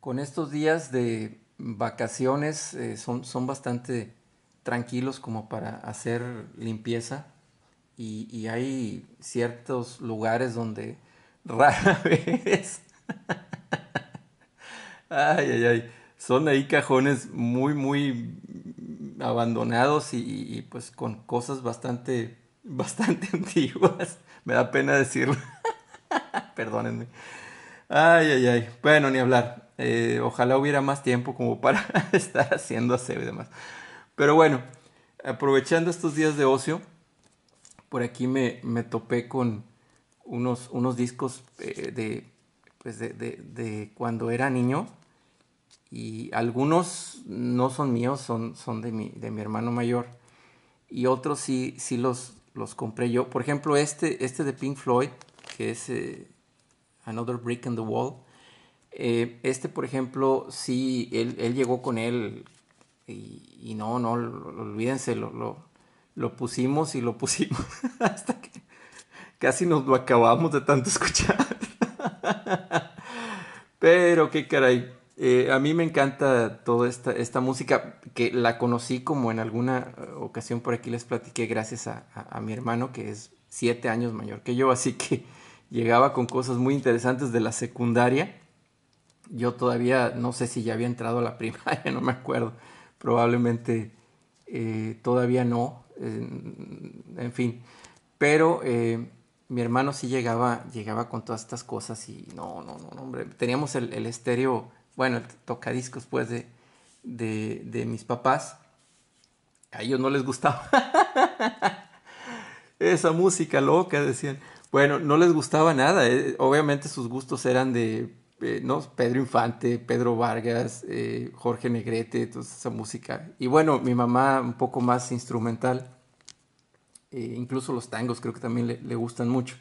con estos días de vacaciones eh, son, son, bastante tranquilos como para hacer limpieza y, hay ciertos lugares donde rara vez ay, ay, ay. Son ahí cajones muy, muy abandonados y, pues con cosas bastante, bastante antiguas. Me da pena decirlo. Perdónenme. Ay, ay, ay. Bueno, ni hablar. Eh, ojalá hubiera más tiempo como para estar haciendo aseo y demás. Pero bueno, aprovechando estos días de ocio, por aquí me, topé con unos, unos discos eh, pues de, de, cuando era niño. Y algunos no son míos, son, son de, mi, hermano mayor. Y otros sí, los, los compré yo. Por ejemplo, este, este de Pink Floyd, que es eh, Another Brick in the Wall eh, este, por ejemplo, sí, él, llegó con él y, no, no, olvídense, lo, pusimos y lo pusimos hasta que casi nos lo acabamos de tanto escuchar. Pero qué caray, eh, a mí me encanta toda esta, música que la conocí como en alguna ocasión por aquí les platiqué gracias a mi hermano que es siete años mayor que yo, así que llegaba con cosas muy interesantes de la secundaria yo todavía no sé si ya había entrado a la primaria, no me acuerdo, probablemente eh, todavía no, en fin, pero eh, mi hermano sí llegaba, llegaba con todas estas cosas y no, no, no, hombre, teníamos el, estéreo, bueno, el tocadiscos pues de, de, de mis papás, a ellos no les gustaba esa música loca, decían. Bueno, no les gustaba nada. Eh. Obviamente sus gustos eran de eh, Pedro Infante, Pedro Vargas, eh, Jorge Negrete, toda esa música. Y bueno, mi mamá un poco más instrumental, eh, incluso los tangos creo que también le, gustan mucho.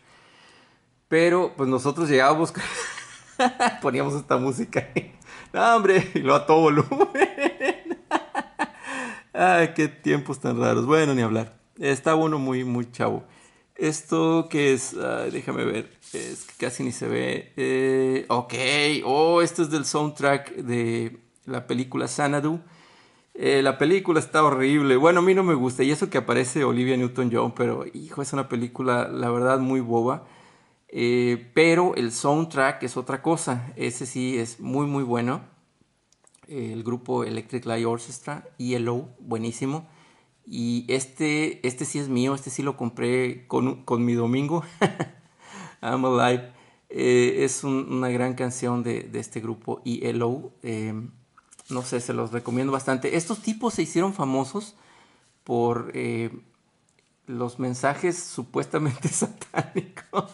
Pero pues nosotros llegábamos, poníamos esta música, no, hombre, y lo a todo volumen. Ay, qué tiempos tan raros. Bueno, ni hablar. Estaba uno muy, muy chavo. Esto que es, déjame ver, es que casi ni se ve. Eh, ok, oh, esto es del soundtrack de la película Sanadu. Eh, la película está horrible. Bueno, a mí no me gusta. Y eso que aparece Olivia Newton-John, pero hijo, es una película, la verdad, muy boba. Eh, pero el soundtrack es otra cosa. Ese sí es muy, muy bueno. El grupo Electric Light Orchestra, ELO, buenísimo. Y este, este sí es mío, este sí lo compré con, mi domingo. I'm Alive. Eh, es una gran canción de, este grupo y e Eh, no sé, se los recomiendo bastante. Estos tipos se hicieron famosos por eh, los mensajes supuestamente satánicos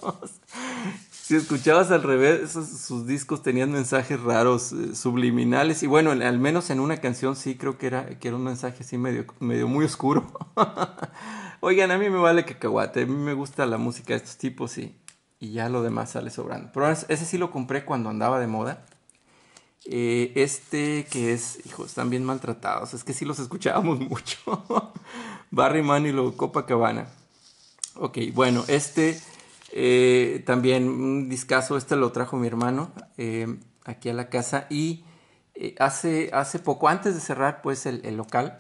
si escuchabas al revés, sus discos tenían mensajes raros, eh, subliminales. Y bueno, al menos en una canción sí creo que era, que era un mensaje así medio, medio muy oscuro. Oigan, a mí me vale cacahuate, a mí me gusta la música de estos tipos y, y ya lo demás sale sobrando. Pero ese sí lo compré cuando andaba de moda. Eh, este que es, hijos, están bien maltratados. Es que sí los escuchábamos mucho. Barry Manilow, Copacabana. Ok, bueno, este eh, también un discazo, este lo trajo mi hermano eh, aquí a la casa. Y eh, hace, hace poco, antes de cerrar pues el, local,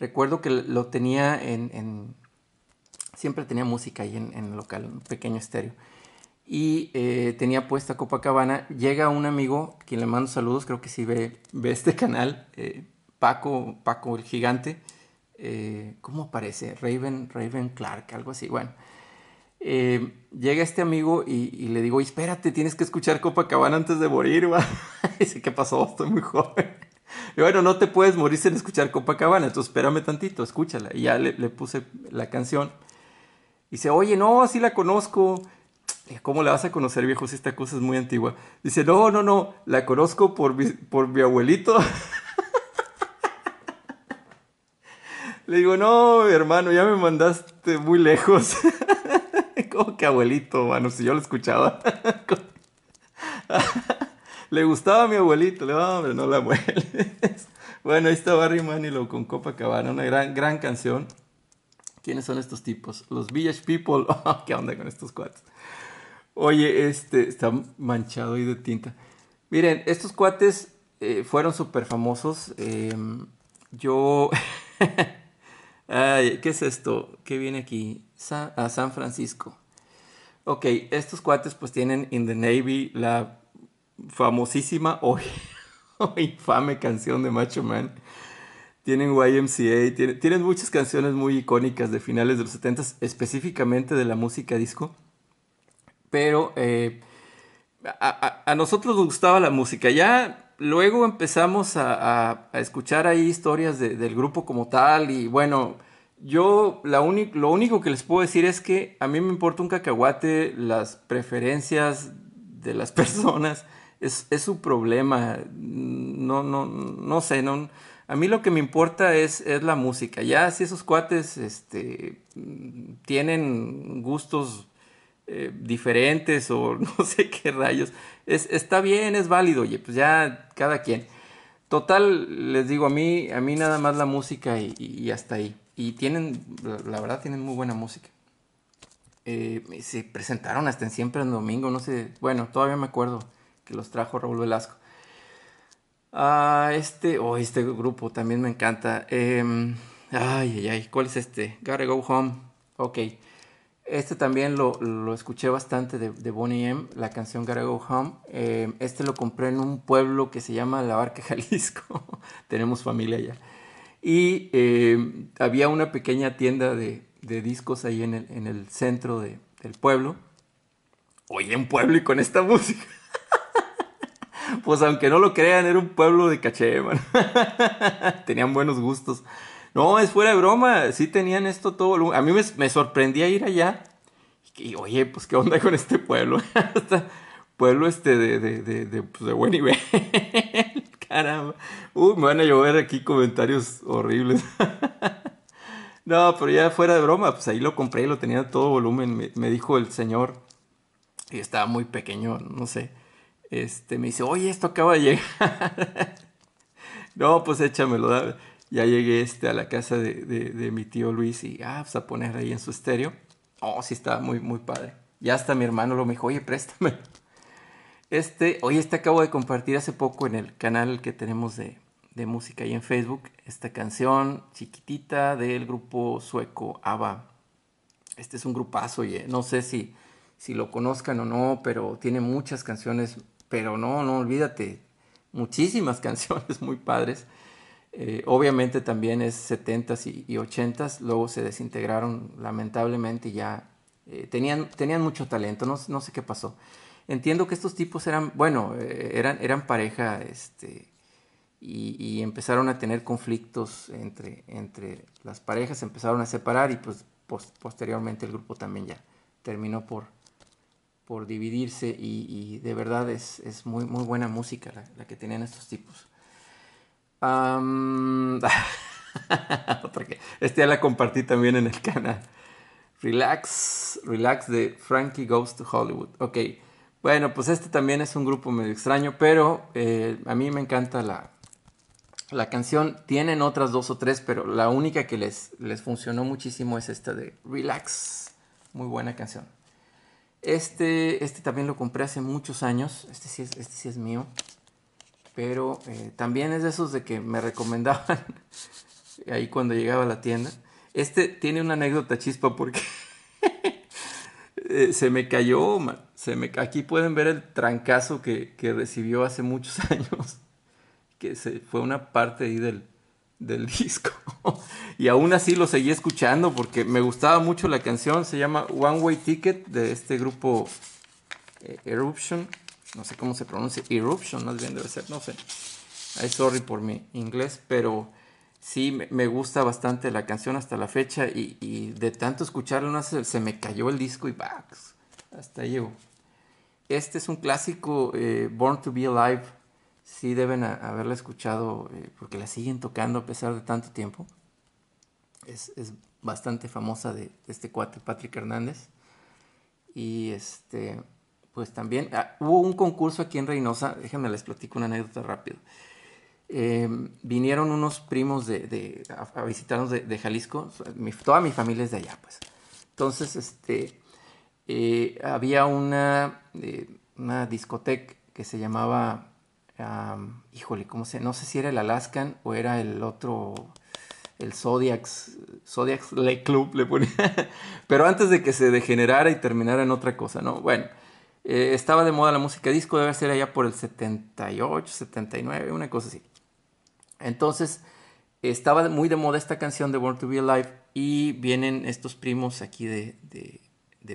recuerdo que lo tenía en, siempre tenía música ahí en, el local, un pequeño estéreo. Y tenía puesta Copacabana. Llega un amigo, quien le mando saludos, creo que si ve, este canal, Paco, Paco el Gigante. ¿Cómo aparece? Raven, Raven Clark, algo así. Bueno, eh, llega este amigo y, le digo, espérate, tienes que escuchar Copacabana antes de morir, Dice, ¿qué pasó? Estoy muy joven. Y bueno, no te puedes morir sin escuchar Copacabana, entonces espérame tantito, escúchala. Y ya le, puse la canción. Y dice, oye, no, sí la conozco. ¿Cómo la vas a conocer, viejo, si esta cosa es muy antigua? Dice, no, no, no, la conozco por mi, por mi abuelito. Le digo, no, hermano, ya me mandaste muy lejos. Como que abuelito, Bueno, si yo lo escuchaba. le gustaba a mi abuelito, le daba, hombre, no la mueles. bueno, ahí está Barry Manilow con Copacabana, una gran, gran canción. ¿Quiénes son estos tipos? Los Village People. Oh, ¿Qué onda con estos cuates? Oye, este está manchado y de tinta. Miren, estos cuates eh, fueron súper famosos. Em, yo Ay, ¿qué es esto? ¿Qué viene aquí? a San Francisco. Ok, estos cuates pues tienen In the Navy la famosísima o, infame canción de Macho Man. Tienen YMCA, tienen, muchas canciones muy icónicas de finales de los 70, específicamente de la música disco. Pero eh, a, a nosotros nos gustaba la música. Ya luego empezamos a, escuchar ahí historias del grupo como tal y bueno, yo lo único que les puedo decir es que a mí me importa un cacahuate las preferencias de las personas, es, su problema, no, no, no sé, A mí lo que me importa es, es, la música. Ya si esos cuates este, tienen gustos eh, diferentes o no sé qué rayos, está bien, es válido, oye, pues ya cada quien. Total, les digo, a mí, a mí nada más la música y, hasta ahí. Y tienen, la verdad, tienen muy buena música. Eh, se presentaron hasta en Siempre en Domingo, no sé, bueno, todavía me acuerdo que los trajo Raúl Velasco. Ah, este, oh, este grupo también me encanta. Em, ay, ay, ay, ¿cuál es este? Gotta Go Home. Ok. Este también lo, escuché bastante de, Bonnie M, la canción Gotta Go Home. Eh, este lo compré en un pueblo que se llama La Barca, Jalisco. Tenemos familia allá. Y eh, había una pequeña tienda de, discos ahí en el, centro del pueblo. Oye, un pueblo y con esta música. pues aunque no lo crean, era un pueblo de caché, man. Tenían buenos gustos. No, es fuera de broma, sí tenían esto todo volumen. A mí me, sorprendía ir allá. Y, oye, pues qué onda con este pueblo. Este pueblo este de, de, pues, buen nivel. Caramba. Uy, me van a llover aquí comentarios horribles. no, pero ya fuera de broma, pues ahí lo compré, y lo tenía todo volumen. Me, dijo el señor, y estaba muy pequeño, no sé. Este, me dice, oye, esto acaba de llegar. no, pues échamelo ya llegué este, a la casa de, de, mi tío Luis y ah, pues a poner ahí en su estéreo. Oh, sí, estaba muy, muy padre. Ya hasta mi hermano lo me dijo, oye, préstame. Este, hoy este acabo de compartir hace poco en el canal que tenemos de, de música y en Facebook, esta canción chiquitita del grupo sueco ABBA. Este es un grupazo, oye, no sé si, si lo conozcan o no, pero tiene muchas canciones, pero no, no, olvídate, muchísimas canciones muy padres. Eh, obviamente también es 70s y, y 80s, luego se desintegraron lamentablemente y ya eh, tenían, tenían mucho talento, no, no, sé qué pasó. Entiendo que estos tipos eran, bueno, eh, eran, eran pareja este, y, empezaron a tener conflictos entre, entre las parejas, empezaron a separar y pues posteriormente el grupo también ya terminó por, por dividirse y, de verdad es, muy, muy buena música la que tenían estos tipos. este ya la compartí también en el canal. Relax, Relax de Frankie Goes to Hollywood. Ok, bueno, pues este también es un grupo medio extraño, pero eh, a mí me encanta la, la canción. Tienen otras dos o tres, pero la única que les, les funcionó muchísimo es esta de Relax. Muy buena canción. Este, este también lo compré hace muchos años. Este sí es, este sí es mío. Pero eh, también es de esos de que me recomendaban ahí cuando llegaba a la tienda. Este tiene una anécdota chispa porque eh, se me cayó, Se me, aquí pueden ver el trancazo que, recibió hace muchos años, que se, fue una parte ahí del, del disco. y aún así lo seguí escuchando porque me gustaba mucho la canción. Se llama One Way Ticket de este grupo eh, Eruption no sé cómo se pronuncia, Eruption más bien debe ser, no sé. Ay, sorry por mi inglés, pero sí me gusta bastante la canción hasta la fecha y, de tanto escucharla se, me cayó el disco y bah, hasta ahí Este es un clásico, eh, Born to be Alive, sí deben haberla escuchado eh, porque la siguen tocando a pesar de tanto tiempo. Es, es bastante famosa de, de este cuate, Patrick Hernández. Y este, pues también ah, hubo un concurso aquí en Reynosa, déjenme les platico una anécdota rápido. Eh, vinieron unos primos de, a, visitarnos de, Jalisco, toda mi familia es de allá, pues. Entonces, este, eh, había una, eh, una discoteca que se llamaba, híjole, ¿cómo se? No sé si era el Alaskan o era el otro, el Zodiacs, Zodiacs Le Club, le ponía. Pero antes de que se degenerara y terminara en otra cosa, ¿no? Bueno, eh, estaba de moda la música disco, debe ser allá por el 78, 79, una cosa así. Entonces, estaba muy de moda esta canción de Born to Be Alive y vienen estos primos aquí de,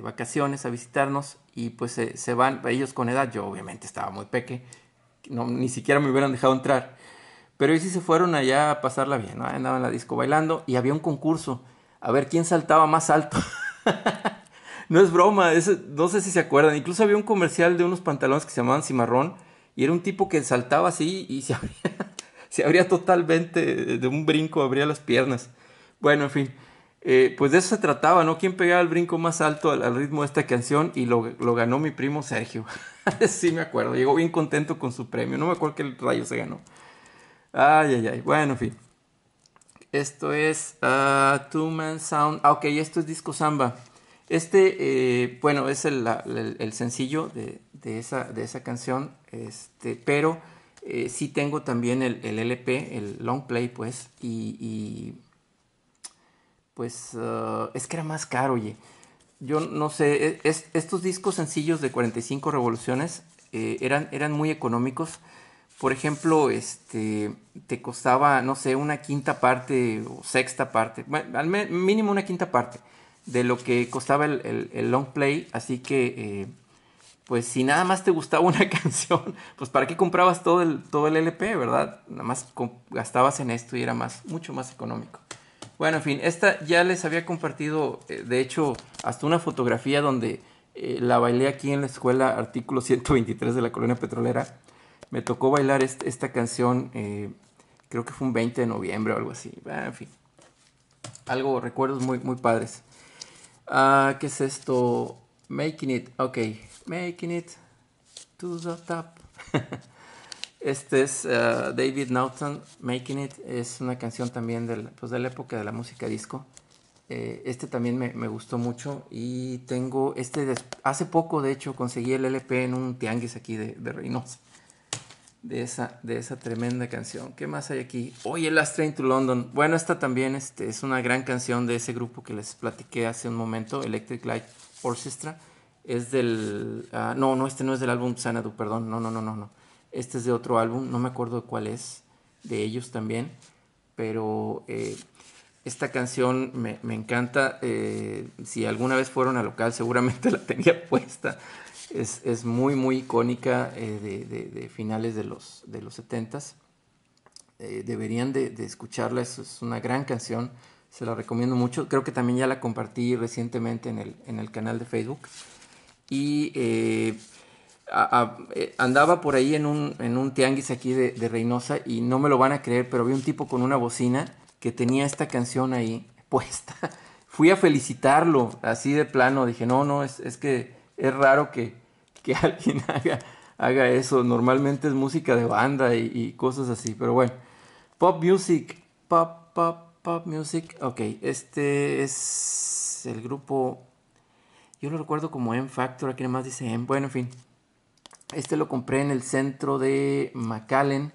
vacaciones a visitarnos y pues se, se, van, ellos con edad, yo obviamente estaba muy peque, no, ni siquiera me hubieran dejado entrar, pero ellos sí se fueron allá a pasarla bien, ¿no? andaban en la disco bailando y había un concurso, a ver quién saltaba más alto. no es broma, no sé si se acuerdan. Incluso había un comercial de unos pantalones que se llamaban cimarrón y era un tipo que saltaba así y se abría, se abría totalmente de un brinco, abría las piernas. Bueno, en fin, eh, pues de eso se trataba, ¿no? ¿Quién pegaba el brinco más alto al, ritmo de esta canción? Y lo, ganó mi primo Sergio. sí, me acuerdo, llegó bien contento con su premio. No me acuerdo qué rayo se ganó. Ay, ay, ay. Bueno, en fin. Esto es ah, Two Man Sound. Ah, ok, esto es Disco Samba. Este, eh, bueno, es el, sencillo de, esa, canción, este, pero eh, sí tengo también el, LP, el long play, pues, y, pues uh, es que era más caro, oye. Yo no sé, e, estos discos sencillos de 45 revoluciones eh, eran, eran muy económicos. Por ejemplo, este, te costaba, no sé, una quinta parte o sexta parte, bueno, al mínimo una quinta parte de lo que costaba el, long play, así que eh, pues si nada más te gustaba una canción, pues para qué comprabas todo el, todo el LP, ¿verdad? Nada más gastabas en esto y era más, mucho más económico. Bueno, en fin, esta ya les había compartido, eh, de hecho, hasta una fotografía donde eh, la bailé aquí en la escuela, artículo 123 de la colonia petrolera. Me tocó bailar esta canción, creo que fue un 20 de noviembre o algo así. Ah, en fin, algo, recuerdos muy, muy padres. Ah, ¿qué es esto? Making it, ok. Making it to the top. este es eh, David Naughton, Making It. Es una canción también pues, de la época de la música disco. Eh, este también me, gustó mucho y tengo este, hace poco de hecho conseguí el LP en un tianguis aquí de, de Reynosa de esa, de esa tremenda canción. ¿Qué más hay aquí? Oye, Last Train to London. Bueno, esta también este, es una gran canción de ese grupo que les platiqué hace un momento, Electric Light Orchestra. Es del... Ah, no, no, este no es del álbum Sanadu, perdón. No, no, no, no, no. Este es de otro álbum, no me acuerdo cuál es, de ellos también. Pero eh, esta canción me, encanta. Eh, si alguna vez fueron a local, seguramente la tenía puesta es, muy, muy icónica eh, de, finales de los, de los 70 eh, deberían de, escucharla, es, una gran canción, se la recomiendo mucho. Creo que también ya la compartí recientemente en el, en el canal de Facebook. Y eh, andaba por ahí en un, en tianguis aquí de, Reynosa y no me lo van a creer, pero vi un tipo con una bocina que tenía esta canción ahí puesta. Fui a felicitarlo, así de plano, dije, no, no, es que es raro que, que alguien haga, haga, eso. Normalmente es música de banda y, cosas así, pero bueno. Pop music, pop, pop, pop music. Ok, este es el grupo. Yo lo recuerdo como M Factor, aquí más dice M. Bueno, en fin. Este lo compré en el centro de McAllen,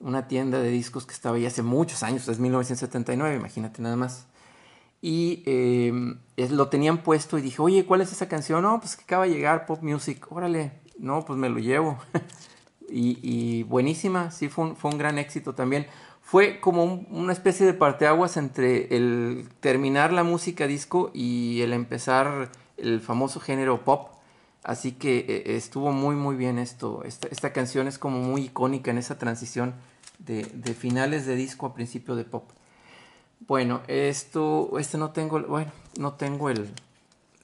una tienda de discos que estaba ahí hace muchos años, es 1979, imagínate nada más y em, lo tenían puesto y dije, oye, ¿cuál es esa canción? No, pues que acaba de llegar Pop Music, órale, no, pues me lo llevo. y, buenísima, sí, fue un, fue un, gran éxito también. Fue como una especie de parteaguas entre el terminar la música disco y el empezar el famoso género pop. Así que e, estuvo muy, muy bien esto. Esta, canción es como muy icónica en esa transición de finales de disco a principio de pop. Bueno, esto, este no tengo, no tengo el,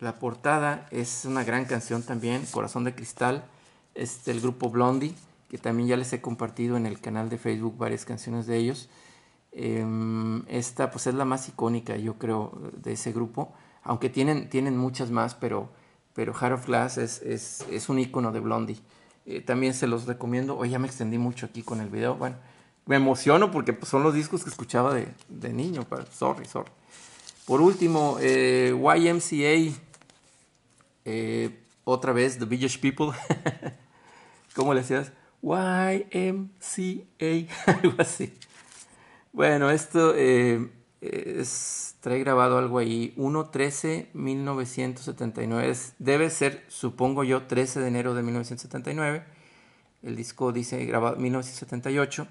la portada, es una gran canción también, Corazón de Cristal, es del grupo Blondie, que también ya les he compartido en el canal de Facebook varias canciones de ellos. Em, esta pues es la más icónica, yo creo, de ese grupo, aunque tienen, tienen muchas más, pero, pero Heart of Glass es, un icono de Blondie. Eh, también se los recomiendo, hoy ya me extendí mucho aquí con el video, bueno me emociono porque pues, son los discos que escuchaba de, niño. sorry, sorry. Por último, eh, YMCA. Eh, otra vez, The Village People. ¿Cómo le decías? YMCA. algo así. Bueno, esto eh, es, trae grabado algo ahí. 1 1979 debe ser, supongo yo, 13 de enero de 1979. El disco dice grabado 1978.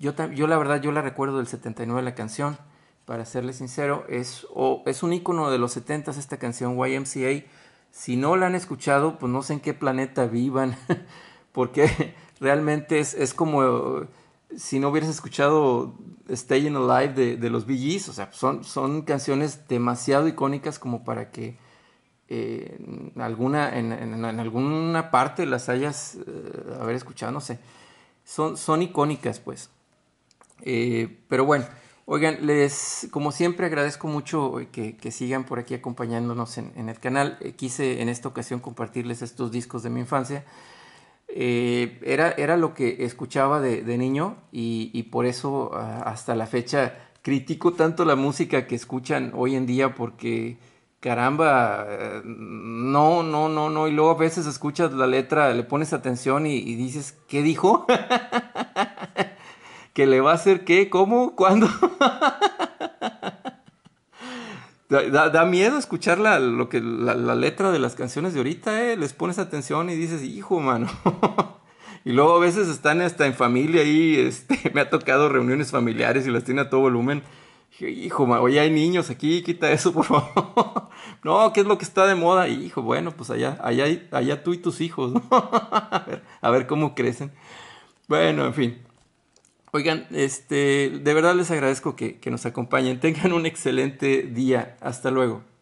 Yo, la verdad, yo la recuerdo del 79 la canción, para serle sincero, es, es un icono de los 70 esta canción YMCA. Si no la han escuchado, pues no sé en qué planeta vivan, porque realmente es, es como si no hubieras escuchado Staying Alive de, de los Bee Gees, o sea, son, son canciones demasiado icónicas como para que eh, en alguna, en, alguna parte las hayas eh, haber escuchado, no sé. Son, son icónicas, pues. Eh, pero bueno, oigan, les, como siempre, agradezco mucho eh, que, sigan por aquí acompañándonos en, el canal. Eh, quise en esta ocasión compartirles estos discos de mi infancia. era, era lo que escuchaba de, niño y, por eso ah, hasta la fecha critico tanto la música que escuchan hoy en día porque caramba, no, no, no, no. Y luego a veces escuchas la letra, le pones atención y, y dices, ¿qué dijo? que le va a hacer qué, cómo, cuándo. Da, miedo escuchar la, lo que, la, letra de las canciones de ahorita, ¿eh? Les pones atención y dices, hijo, mano. y luego a veces están hasta en familia y este, me ha tocado reuniones familiares y las tiene a todo volumen. Hijo, oye, hay niños aquí, quita eso, por favor. no, ¿qué es lo que está de moda? Hijo, bueno, pues allá, allá, allá tú y tus hijos. a, a ver cómo crecen. Bueno, en fin. Oigan, este, de verdad les agradezco que, que nos acompañen. Tengan un excelente día. Hasta luego.